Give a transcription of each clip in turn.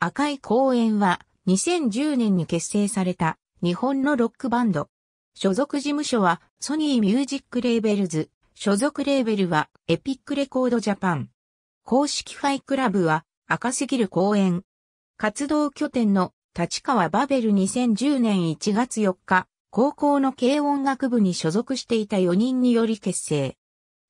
赤い公園は2010年に結成された日本のロックバンド。所属事務所はソニーミュージックレーベルズ。所属レーベルはエピックレコードジャパン。公式ファイクラブは赤すぎる公園。活動拠点の立川バベル2010年1月4日、高校の軽音楽部に所属していた4人により結成。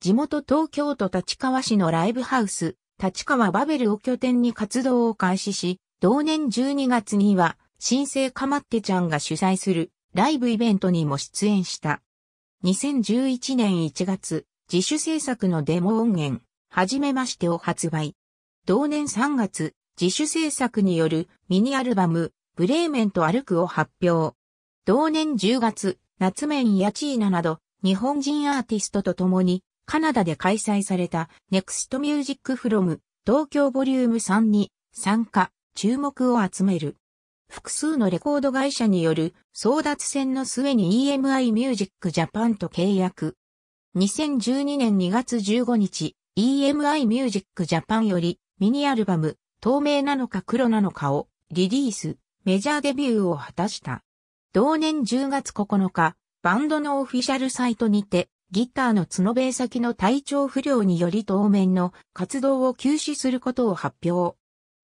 地元東京都立川市のライブハウス、立川バベルを拠点に活動を開始し、同年12月には、新生かまってちゃんが主催するライブイベントにも出演した。2011年1月、自主制作のデモ音源、はじめましてを発売。同年3月、自主制作によるミニアルバム、ブレーメンと歩くを発表。同年10月、夏面やチーナなど、日本人アーティストと共に、カナダで開催された Next Music from 東京ボリューム3に参加、注目を集める。複数のレコード会社による争奪戦の末に EMI Music Japan と契約。2012年2月15日、EMI Music Japan よりミニアルバム、透明なのか黒なのかをリリース、メジャーデビューを果たした。同年10月9日、バンドのオフィシャルサイトにて、ギターの角部先の体調不良により当面の活動を休止することを発表。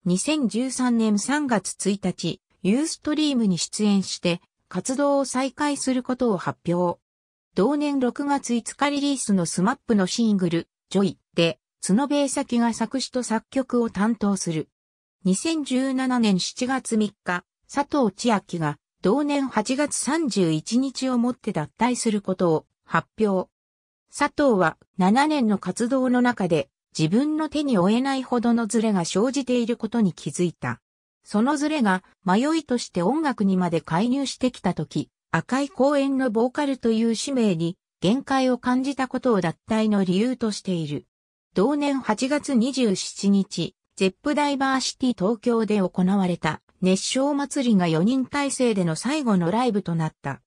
2013年3月1日、ユーストリームに出演して活動を再開することを発表。同年6月5日リリースのスマップのシングル、ジョイで、角部先が作詞と作曲を担当する。2017年7月3日、佐藤千秋が同年8月31日をもって脱退することを発表。佐藤は7年の活動の中で自分の手に負えないほどのズレが生じていることに気づいた。そのズレが迷いとして音楽にまで介入してきたとき、赤い公園のボーカルという使命に限界を感じたことを脱退の理由としている。同年8月27日、ゼップダイバーシティ東京で行われた熱唱祭りが4人体制での最後のライブとなった。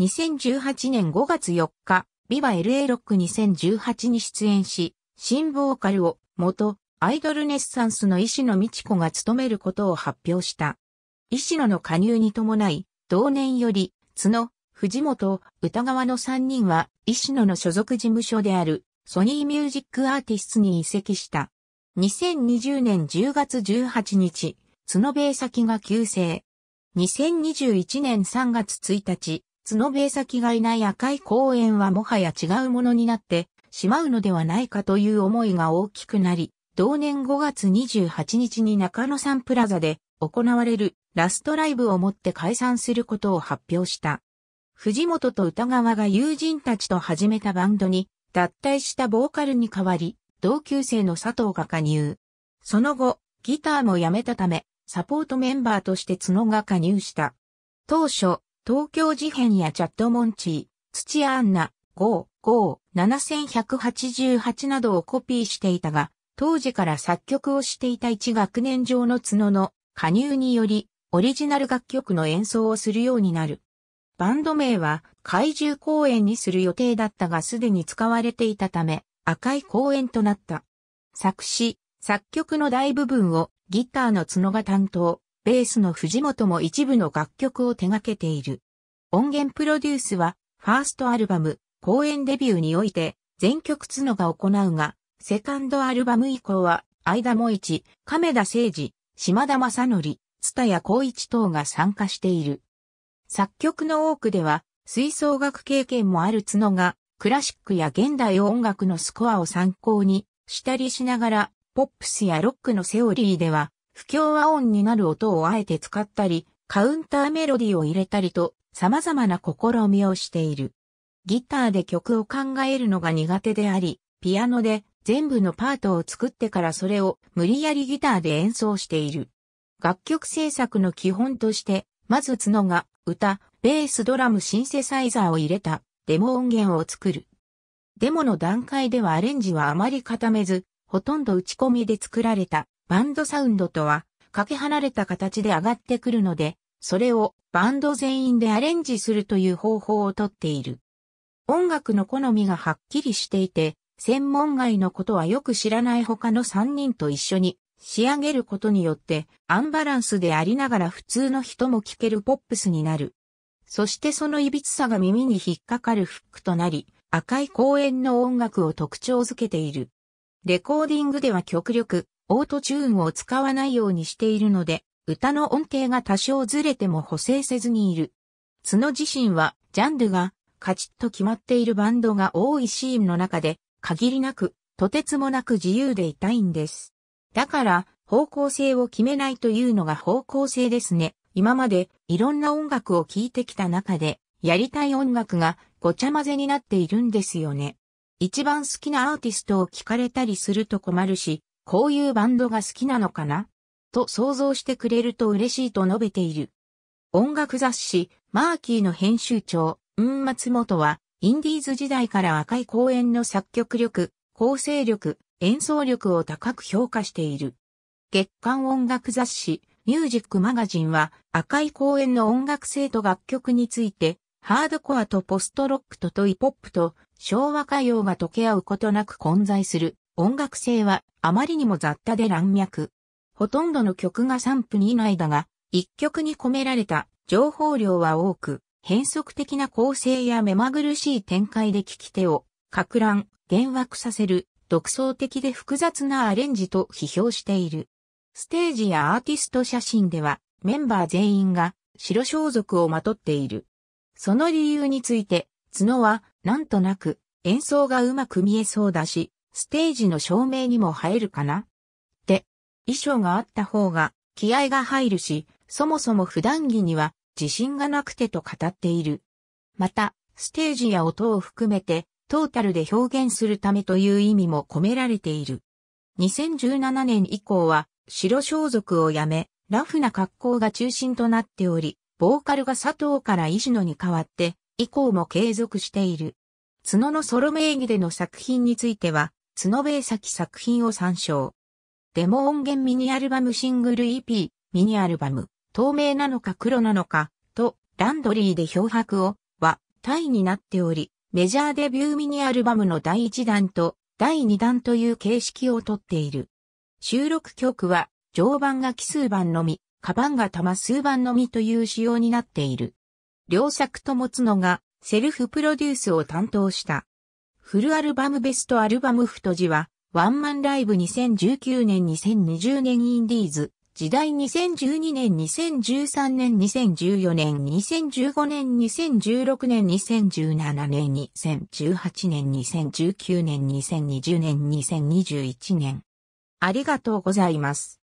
2018年5月4日、ビバ LA ロック2018に出演し、新ボーカルを元アイドルネッサンスの石野美智子が務めることを発表した。石野の加入に伴い、同年より、角、藤本、歌川の3人は、石野の所属事務所である、ソニーミュージックアーティストに移籍した。2020年10月18日、角米先が急成。2021年3月1日、角兵衛先がいない赤い公園はもはや違うものになってしまうのではないかという思いが大きくなり、同年5月28日に中野サンプラザで行われるラストライブをもって解散することを発表した。藤本と歌川が友人たちと始めたバンドに脱退したボーカルに代わり、同級生の佐藤が加入。その後、ギターも辞めたため、サポートメンバーとして角が加入した。当初、東京事変やチャットモンチー、土屋アンナ、5、5、7188などをコピーしていたが、当時から作曲をしていた一学年上の角の加入により、オリジナル楽曲の演奏をするようになる。バンド名は怪獣公演にする予定だったがすでに使われていたため、赤い公演となった。作詞、作曲の大部分をギターの角が担当。ベースの藤本も一部の楽曲を手掛けている。音源プロデュースは、ファーストアルバム、公演デビューにおいて、全曲つのが行うが、セカンドアルバム以降は、相田も一、亀田誠二、島田正則、蔦谷光一等が参加している。作曲の多くでは、吹奏楽経験もある角が、クラシックや現代音楽のスコアを参考にしたりしながら、ポップスやロックのセオリーでは、不協和音になる音をあえて使ったり、カウンターメロディを入れたりと様々な試みをしている。ギターで曲を考えるのが苦手であり、ピアノで全部のパートを作ってからそれを無理やりギターで演奏している。楽曲制作の基本として、まず角が歌、ベースドラムシンセサイザーを入れたデモ音源を作る。デモの段階ではアレンジはあまり固めず、ほとんど打ち込みで作られたバンドサウンドとは、かけ離れた形で上がってくるので、それをバンド全員でアレンジするという方法をとっている。音楽の好みがはっきりしていて、専門外のことはよく知らない他の3人と一緒に仕上げることによってアンバランスでありながら普通の人も聴けるポップスになる。そしてその歪さが耳に引っかかるフックとなり、赤い公園の音楽を特徴づけている。レコーディングでは極力オートチューンを使わないようにしているので、歌の音程が多少ずれても補正せずにいる。角自身は、ジャンルが、カチッと決まっているバンドが多いシーンの中で、限りなく、とてつもなく自由でいたいんです。だから、方向性を決めないというのが方向性ですね。今までいろんな音楽を聴いてきた中で、やりたい音楽がごちゃ混ぜになっているんですよね。一番好きなアーティストを聞かれたりすると困るし、こういうバンドが好きなのかなと想像してくれると嬉しいと述べている。音楽雑誌、マーキーの編集長、うん松本は、インディーズ時代から赤い公演の作曲力、構成力、演奏力を高く評価している。月刊音楽雑誌、ミュージックマガジンは、赤い公演の音楽性と楽曲について、ハードコアとポストロックとトイポップと昭和歌謡が溶け合うことなく混在する音楽性はあまりにも雑多で乱脈。ほとんどの曲が3分以内だが、1曲に込められた情報量は多く、変則的な構成や目まぐるしい展開で聞き手を、格乱、幻惑させる、独創的で複雑なアレンジと批評している。ステージやアーティスト写真では、メンバー全員が白装束をまとっている。その理由について、角は、なんとなく、演奏がうまく見えそうだし、ステージの照明にも映えるかなって、衣装があった方が気合が入るし、そもそも普段着には自信がなくてと語っている。また、ステージや音を含めて、トータルで表現するためという意味も込められている。2017年以降は、白装束をやめ、ラフな格好が中心となっており、ボーカルが佐藤から石野に代わって、以降も継続している。角のソロ名義での作品については、角米崎作品を参照。デモ音源ミニアルバムシングル EP、ミニアルバム、透明なのか黒なのか、と、ランドリーで漂白を、は、タイになっており、メジャーデビューミニアルバムの第1弾と、第2弾という形式をとっている。収録曲は、常版が奇数版のみ、カバンが玉数版のみという仕様になっている。両作とものが、セルフプロデュースを担当した。フルアルバムベストアルバム太字は、ワンマンライブ2019年2020年インディーズ、時代2012年2013年2014年2015年2016年2017年2018年2019年2020年2021年。ありがとうございます。